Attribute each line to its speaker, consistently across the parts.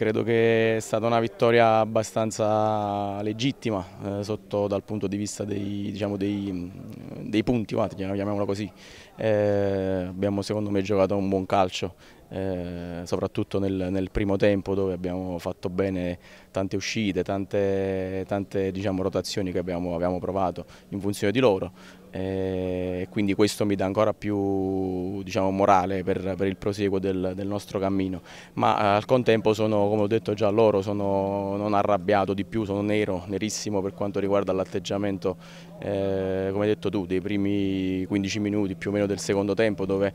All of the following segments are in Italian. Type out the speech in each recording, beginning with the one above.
Speaker 1: Credo che sia stata una vittoria abbastanza legittima eh, sotto, dal punto di vista dei, diciamo, dei, dei punti, guarda, così. Eh, abbiamo secondo me giocato un buon calcio eh, soprattutto nel, nel, primo tempo dove abbiamo fatto bene tante uscite, tante, tante diciamo, rotazioni che abbiamo, abbiamo, provato in funzione di loro eh, e quindi questo mi dà ancora più diciamo, morale per, per, il proseguo del, del nostro cammino, ma eh, al contempo sono, come ho detto già loro, sono non arrabbiato di più, sono nero, nerissimo per quanto riguarda l'atteggiamento, come hai detto tu, dei primi 15 minuti più o meno del secondo tempo dove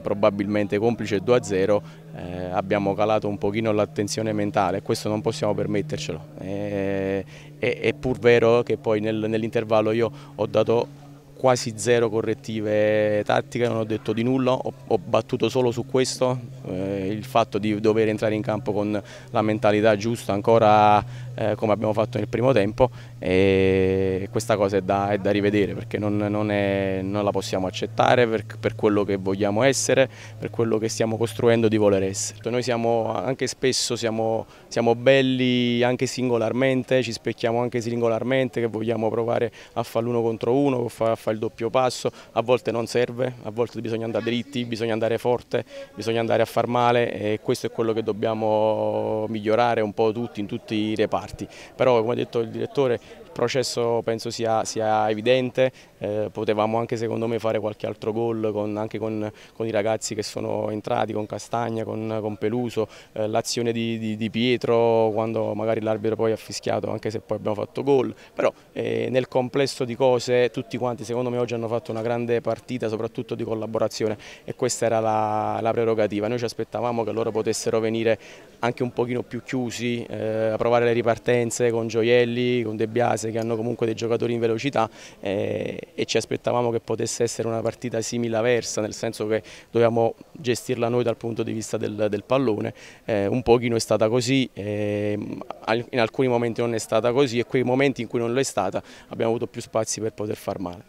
Speaker 1: probabilmente complice due a zero eh, abbiamo calato un pochino l'attenzione mentale, questo non possiamo permettercelo. Eh, è, è pur vero che poi nel, nell'intervallo io ho dato quasi zero correttive tattiche, non ho detto di nulla, ho, ho battuto solo su questo, eh, il fatto di dover entrare in campo con la mentalità giusta ancora eh, come abbiamo fatto nel primo tempo e questa cosa è da, è da rivedere perché non, non, è, non, la possiamo accettare per, per, quello che vogliamo essere, per quello che stiamo costruendo di voler essere. Noi siamo anche spesso siamo, siamo belli anche singolarmente, ci specchiamo anche singolarmente che vogliamo provare a fare l'uno contro uno, a fare il doppio passo, a volte non serve, a volte bisogna andare dritti, bisogna andare forte, bisogna andare a far male e questo è quello che dobbiamo migliorare un po' tutti in tutti i reparti. Però come ha detto il direttore processo penso sia, sia evidente, eh, potevamo anche secondo me fare qualche altro gol con, anche con, con, i ragazzi che sono entrati, con Castagna, con, con Peluso, eh, l'azione di, di, di, Pietro quando magari l'arbitro poi ha fischiato anche se poi abbiamo fatto gol, però eh, nel complesso di cose tutti quanti secondo me oggi hanno fatto una grande partita soprattutto di collaborazione e questa era la, la prerogativa, noi ci aspettavamo che loro potessero venire anche un pochino più chiusi, eh, a provare le ripartenze con Gioielli, con De Biase, Varese che hanno comunque dei giocatori in velocità eh, e ci aspettavamo che potesse essere una partita simile versa, nel senso che dovevamo gestirla noi dal punto di vista del, del pallone, eh, un pochino è stata così, eh, in alcuni momenti non è stata così e quei momenti in cui non lo è stata abbiamo avuto più spazi per poter far male.